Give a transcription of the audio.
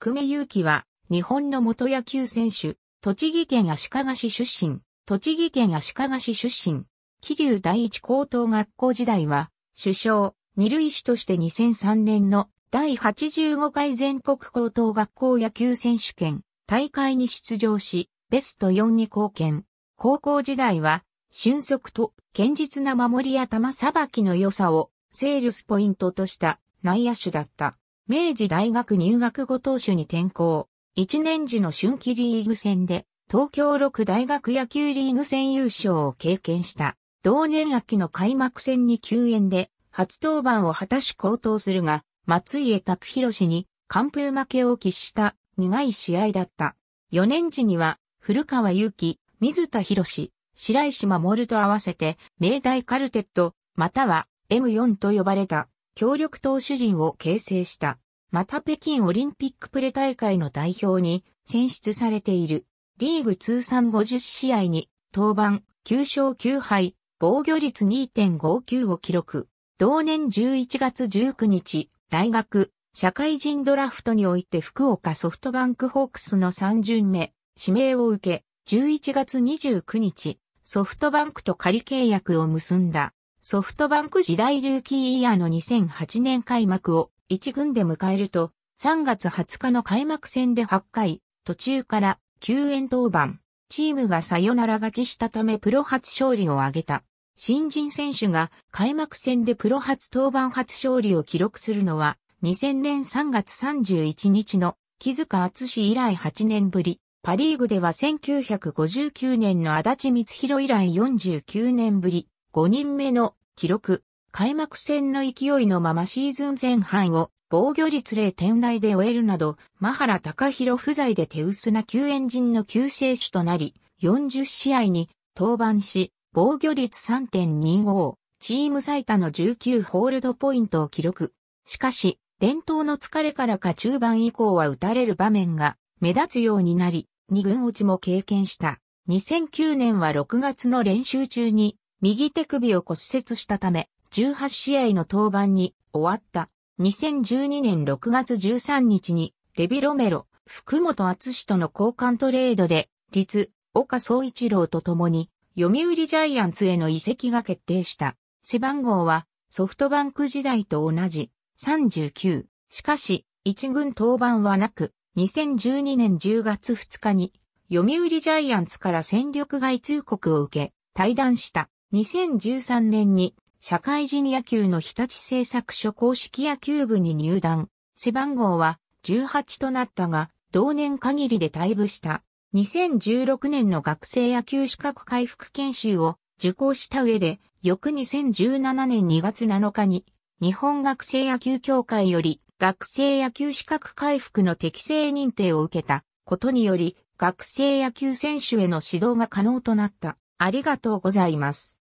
久米祐希は、日本の元野球選手、栃木県足利市出身、栃木県足利市出身、桐生第一高等学校時代は、首相、二塁手として2003年の第85回全国高等学校野球選手権大会に出場し、ベスト4に貢献。高校時代は、俊足と堅実な守りや球さばきの良さをセールスポイントとした内野手だった。明治大学入学後投手に転校。一年時の春季リーグ戦で、東京六大学野球リーグ戦優勝を経験した。同年秋の開幕戦に救援で、初登板を果たし高騰するが、松家拓氏に完封負けを喫した苦い試合だった。四年時には、古川祐希、水田博白石守と合わせて、明大カルテット、または M4 と呼ばれた。協力投手陣を形成した。また北京オリンピックプレ大会の代表に選出されている。リーグ通算50試合に登板9勝9敗、防御率2.59を記録。同年11月19日、大学、社会人ドラフトにおいて福岡ソフトバンクホークスの3巡目、指名を受け、11月29日、ソフトバンクと仮契約を結んだ。ソフトバンク時代ルーキーイヤーの2008年開幕を1軍で迎えると、3月20日の開幕戦で8回、途中から救援登板。チームがサヨナラ勝ちしたためプロ初勝利を挙げた。新人選手が開幕戦でプロ初登板初勝利を記録するのは2000年3月31日の木塚厚史以来8年ぶり。パリーグでは1959年の足立光弘以来49年ぶり、5人目の記録、開幕戦の勢いのままシーズン前半を防御率0点台で終えるなど、マハラヒ弘不在で手薄な救援陣の救世主となり、40試合に登板し、防御率3.25、チーム最多の19ホールドポイントを記録。しかし、連投の疲れからか中盤以降は打たれる場面が目立つようになり、2軍落ちも経験した。2009年は6月の練習中に右手首を骨折したため、18試合の登板に終わった。2012年6月13日に、レビロメロ、福本厚史との交換トレードで、立、岡総一郎と共に、読売ジャイアンツへの移籍が決定した。背番号は、ソフトバンク時代と同じ、39。しかし、一軍登板はなく、2012年10月2日に、読売ジャイアンツから戦力外通告を受け、対談した。2013年に社会人野球の日立製作所公式野球部に入団。背番号は18となったが、同年限りで退部した。2016年の学生野球資格回復研修を受講した上で、翌2017年2月7日に、日本学生野球協会より学生野球資格回復の適正認定を受けたことにより、学生野球選手への指導が可能となった。ありがとうございます。